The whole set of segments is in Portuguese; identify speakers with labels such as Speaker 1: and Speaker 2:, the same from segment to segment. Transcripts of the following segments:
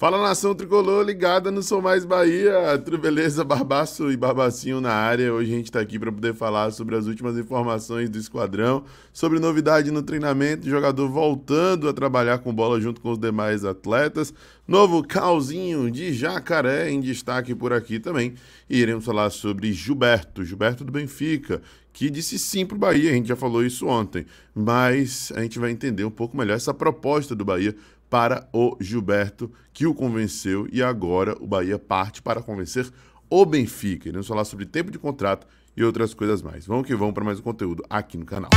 Speaker 1: Fala nação tricolor ligada no Sou Mais Bahia, tudo beleza? Barbaço e Barbacinho na área. Hoje a gente está aqui para poder falar sobre as últimas informações do esquadrão, sobre novidade no treinamento, jogador voltando a trabalhar com bola junto com os demais atletas, novo calzinho de jacaré em destaque por aqui também. E iremos falar sobre Gilberto, Gilberto do Benfica, que disse sim para o Bahia, a gente já falou isso ontem, mas a gente vai entender um pouco melhor essa proposta do Bahia para o Gilberto, que o convenceu e agora o Bahia parte para convencer o Benfica. Iremos falar sobre tempo de contrato e outras coisas mais. Vamos que vamos para mais um conteúdo aqui no canal.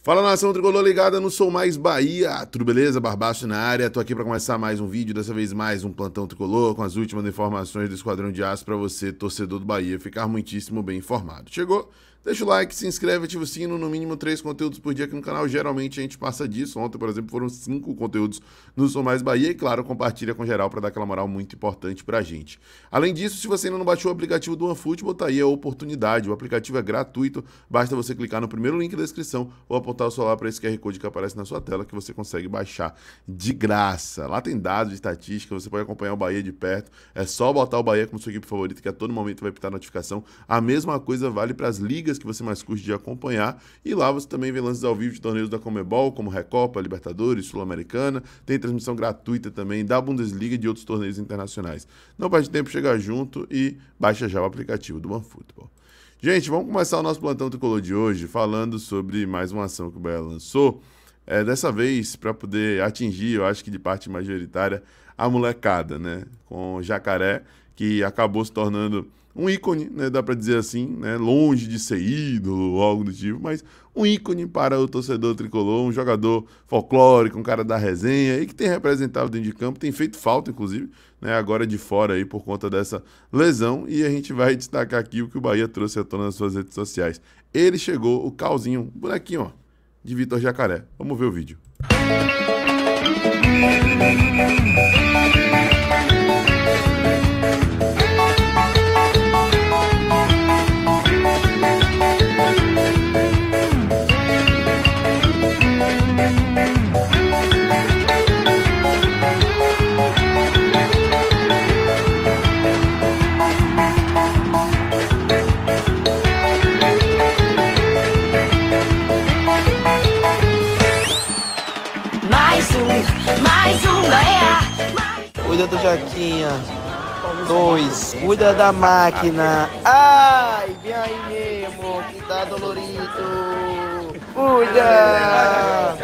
Speaker 1: Fala nação tricolor ligada não Sou Mais Bahia, tudo beleza? Barbaço na área, tô aqui para começar mais um vídeo, dessa vez mais um plantão tricolor com as últimas informações do Esquadrão de Aço para você, torcedor do Bahia, ficar muitíssimo bem informado. Chegou Deixa o like, se inscreve, ativa o sino, no mínimo três conteúdos por dia aqui no canal. Geralmente a gente passa disso. Ontem, por exemplo, foram cinco conteúdos no Sou Mais Bahia. E claro, compartilha com geral para dar aquela moral muito importante para a gente. Além disso, se você ainda não baixou o aplicativo do OneFootball, tá aí a oportunidade. O aplicativo é gratuito. Basta você clicar no primeiro link da descrição ou apontar o celular para esse QR Code que aparece na sua tela que você consegue baixar de graça. Lá tem dados, estatística, você pode acompanhar o Bahia de perto. É só botar o Bahia como sua equipe favorita que a todo momento vai pitar notificação. A mesma coisa vale para as ligas que você mais curte de acompanhar. E lá você também vê lances ao vivo de torneios da Comebol, como Recopa, Libertadores, Sul-Americana. Tem transmissão gratuita também da Bundesliga e de outros torneios internacionais. Não perde tempo, chega junto e baixa já o aplicativo do OneFootball. Gente, vamos começar o nosso plantão tricolor de hoje falando sobre mais uma ação que o Bahia lançou. É, dessa vez, para poder atingir, eu acho que de parte majoritária, a molecada, né? Com Jacaré, que acabou se tornando um ícone, né, dá para dizer assim, né, longe de ser ídolo ou algo do tipo, mas um ícone para o torcedor tricolor, um jogador folclórico, um cara da resenha e que tem representado dentro de campo, tem feito falta inclusive, né, agora de fora aí por conta dessa lesão e a gente vai destacar aqui o que o Bahia trouxe à tona nas suas redes sociais. Ele chegou, o calzinho, o bonequinho, ó, de Vitor Jacaré. Vamos ver o vídeo. Música Mais mais um, um é Cuida do Joaquinha. Dois. Cuida da máquina. Ai, vem aí Que tá dolorido. Buda!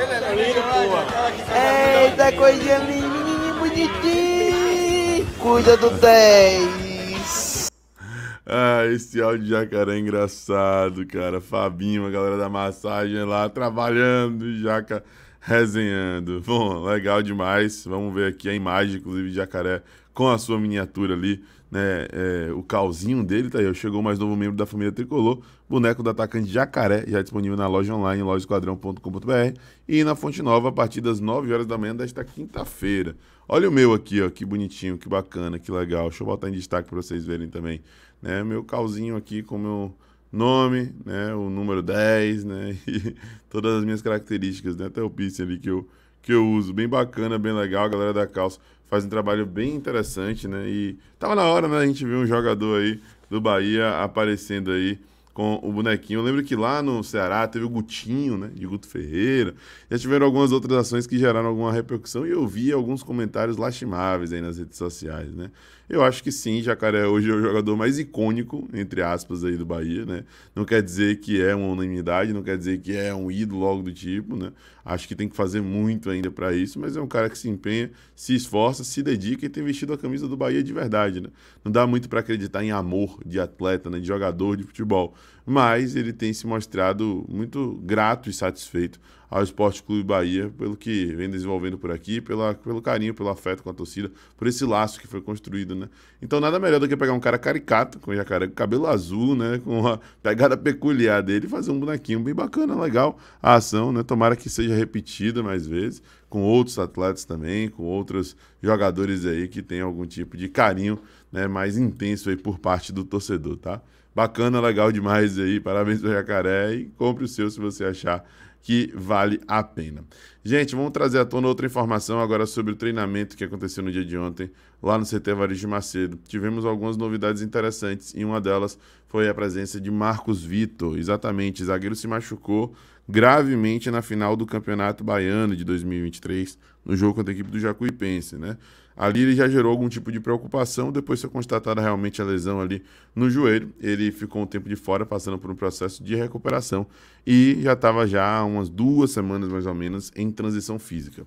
Speaker 1: Eita, coisinha linda, bonitinha! Cuida do 10! Ah, esse áudio de jacaré é engraçado, cara. Fabinho, a galera da massagem lá trabalhando, jaca resenhando. Bom, legal demais. Vamos ver aqui a imagem, inclusive, de jacaré com a sua miniatura ali né, é, o calzinho dele, tá aí, chegou mais novo membro da família Tricolor, boneco do atacante Jacaré, já disponível na loja online, lojaesquadrão.com.br e na Fonte Nova a partir das 9 horas da manhã desta quinta-feira. Olha o meu aqui, ó, que bonitinho, que bacana, que legal. Deixa eu botar em destaque para vocês verem também, né, meu calzinho aqui com meu nome, né, o número 10, né, e todas as minhas características, né, até o piercing ali que eu que eu uso, bem bacana, bem legal, galera da calça faz um trabalho bem interessante, né? E tava na hora, né? A gente viu um jogador aí do Bahia aparecendo aí com o bonequinho. Eu lembro que lá no Ceará teve o Gutinho, né? De Guto Ferreira. Já tiveram algumas outras ações que geraram alguma repercussão e eu vi alguns comentários lastimáveis aí nas redes sociais, né? Eu acho que sim, Jacaré hoje é o jogador mais icônico, entre aspas, aí do Bahia, né? Não quer dizer que é uma unanimidade, não quer dizer que é um ídolo logo do tipo, né? Acho que tem que fazer muito ainda para isso, mas é um cara que se empenha, se esforça, se dedica e tem vestido a camisa do Bahia de verdade, né? Não dá muito para acreditar em amor de atleta, né? de jogador de futebol, mas ele tem se mostrado muito grato e satisfeito ao Esporte Clube Bahia, pelo que vem desenvolvendo por aqui, pela, pelo carinho, pelo afeto com a torcida, por esse laço que foi construído, né? Então nada melhor do que pegar um cara caricato, com jacaré, cabelo azul, né? Com a pegada peculiar dele, fazer um bonequinho bem bacana, legal a ação, né? Tomara que seja repetida mais vezes, com outros atletas também, com outros jogadores aí que tem algum tipo de carinho né, mais intenso aí por parte do torcedor, tá? Bacana, legal demais aí, parabéns pro Jacaré e compre o seu se você achar que vale a pena. Gente, vamos trazer à tona outra informação agora sobre o treinamento que aconteceu no dia de ontem lá no CT Varejo de Macedo. Tivemos algumas novidades interessantes e uma delas foi a presença de Marcos Vitor. Exatamente, zagueiro se machucou gravemente na final do Campeonato Baiano de 2023, no jogo contra a equipe do Jacuipense, né? ali ele já gerou algum tipo de preocupação. Depois foi constatada realmente a lesão ali no joelho. Ele ficou um tempo de fora, passando por um processo de recuperação e já estava já umas duas semanas mais ou menos em transição física.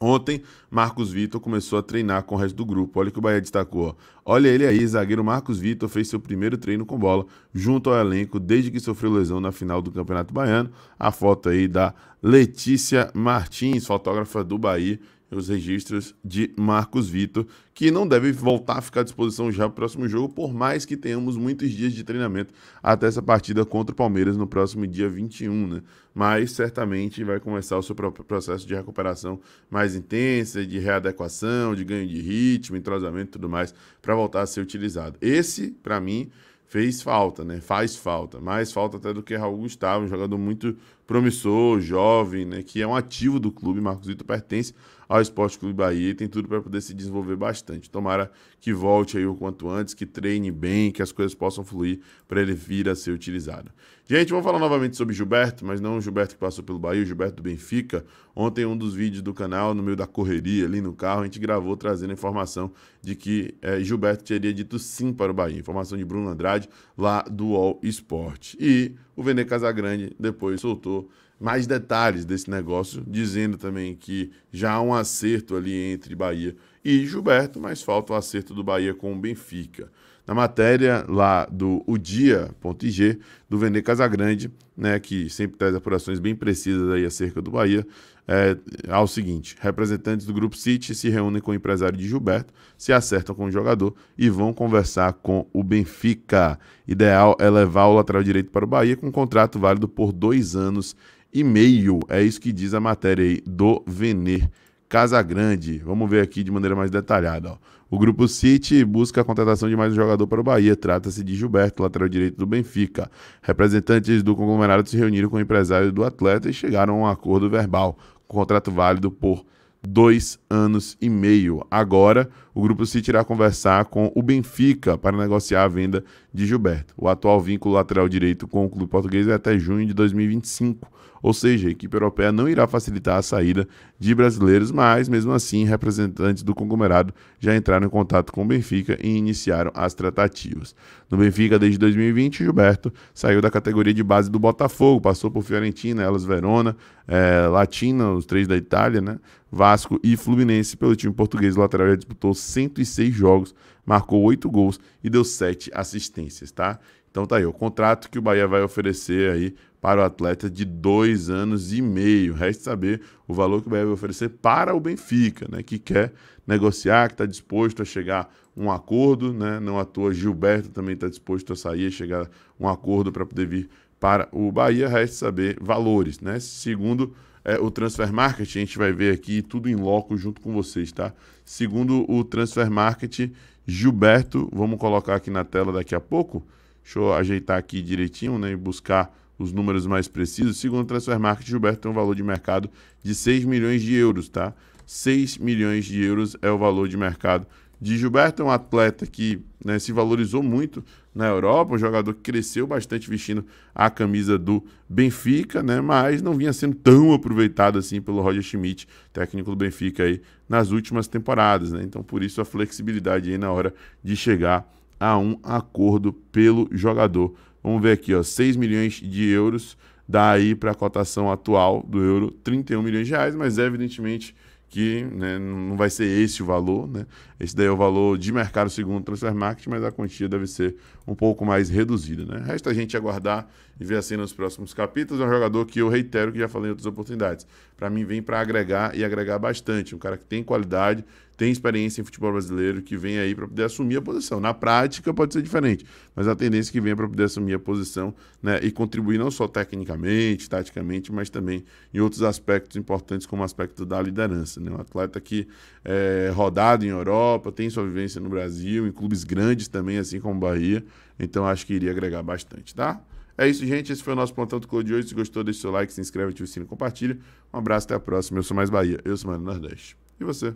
Speaker 1: Ontem, Marcos Vitor começou a treinar com o resto do grupo. Olha que o Bahia destacou. Ó. Olha ele aí, zagueiro Marcos Vitor fez seu primeiro treino com bola junto ao elenco desde que sofreu lesão na final do Campeonato Baiano. A foto aí da Letícia Martins, fotógrafa do Bahia, os registros de Marcos Vitor, que não deve voltar a ficar à disposição já para o próximo jogo, por mais que tenhamos muitos dias de treinamento até essa partida contra o Palmeiras no próximo dia 21, né? Mas certamente vai começar o seu processo de recuperação mais intensa, de readequação, de ganho de ritmo, entrosamento e tudo mais, para voltar a ser utilizado. Esse, para mim, fez falta, né? Faz falta, mais falta até do que Raul Gustavo, um jogador muito promissor, jovem, né, que é um ativo do clube. Marcos Vitor pertence ao Esporte Clube Bahia e tem tudo para poder se desenvolver bastante. Tomara que volte aí o quanto antes, que treine bem, que as coisas possam fluir para ele vir a ser utilizado. Gente, vou falar novamente sobre Gilberto, mas não o Gilberto que passou pelo Bahia, o Gilberto do Benfica. Ontem, um dos vídeos do canal, no meio da correria ali no carro, a gente gravou trazendo a informação de que é, Gilberto teria dito sim para o Bahia. Informação de Bruno Andrade, lá do All Sport. E o Vene Casagrande depois soltou mandou mais detalhes desse negócio, dizendo também que já há um acerto ali entre Bahia e Gilberto, mas falta o acerto do Bahia com o Benfica na matéria lá do odia.g do Vene Casagrande, né, que sempre traz apurações bem precisas aí acerca do Bahia, é, ao seguinte: representantes do Grupo City se reúnem com o empresário de Gilberto, se acertam com o jogador e vão conversar com o Benfica. Ideal é levar o lateral direito para o Bahia com um contrato válido por dois anos e meio. É isso que diz a matéria aí do Vener Casa Grande. Vamos ver aqui de maneira mais detalhada. Ó. O grupo City busca a contratação de mais um jogador para o Bahia. Trata-se de Gilberto, lateral direito do Benfica. Representantes do conglomerado se reuniram com o empresário do atleta e chegaram a um acordo verbal. Com contrato válido por dois anos e meio. Agora, o Grupo City irá conversar com o Benfica para negociar a venda de Gilberto. O atual vínculo lateral direito com o clube português é até junho de 2025. Ou seja, a equipe europeia não irá facilitar a saída de brasileiros, mas mesmo assim, representantes do conglomerado já entraram em contato com o Benfica e iniciaram as tratativas. No Benfica, desde 2020, Gilberto saiu da categoria de base do Botafogo, passou por Fiorentina, Elas Verona, é, Latina, os três da Itália, né? Vasco e Fluminense pelo time português. O lateral já disputou 106 jogos, marcou 8 gols e deu 7 assistências, tá? Então tá aí, o contrato que o Bahia vai oferecer aí para o atleta de dois anos e meio. Resta saber o valor que o Bahia vai oferecer para o Benfica, né? Que quer negociar, que está disposto a chegar um acordo, né? Não à toa Gilberto também está disposto a sair e chegar um acordo para poder vir para o Bahia. Resta saber valores, né? Segundo é, o Transfer Market, a gente vai ver aqui tudo em loco junto com vocês, tá? Segundo o Transfer Market, Gilberto, vamos colocar aqui na tela daqui a pouco. Deixa eu ajeitar aqui direitinho né, e buscar os números mais precisos. Segundo o Transfer Market, Gilberto tem um valor de mercado de 6 milhões de euros, tá? 6 milhões de euros é o valor de mercado de Gilberto, é um atleta que né, se valorizou muito na Europa, um jogador que cresceu bastante vestindo a camisa do Benfica, né, mas não vinha sendo tão aproveitado assim pelo Roger Schmidt, técnico do Benfica aí nas últimas temporadas, né? Então por isso a flexibilidade aí na hora de chegar a um acordo pelo jogador. Vamos ver aqui, ó, 6 milhões de euros, dá aí para a cotação atual do euro 31 milhões de reais, mas evidentemente que né, não vai ser esse o valor, né? Esse daí é o valor de mercado segundo o Transfer Market, mas a quantia deve ser um pouco mais reduzida, né? Resta a gente aguardar e ver assim nos próximos capítulos. É um jogador que eu reitero que já falei em outras oportunidades. Para mim, vem para agregar e agregar bastante. Um cara que tem qualidade, tem experiência em futebol brasileiro, que vem aí para poder assumir a posição. Na prática, pode ser diferente, mas a tendência é que venha para poder assumir a posição né, e contribuir não só tecnicamente, taticamente, mas também em outros aspectos importantes, como o aspecto da liderança. Né? Um atleta que é rodado em Europa, tem sua vivência no Brasil, em clubes grandes também, assim como Bahia. Então, acho que iria agregar bastante, tá? É isso, gente. Esse foi o nosso plantão do de hoje. Se gostou, deixa seu like, se inscreve, ativa o sino, compartilha. Um abraço, até a próxima. Eu sou Mais Bahia, eu sou Mano Nordeste. E você?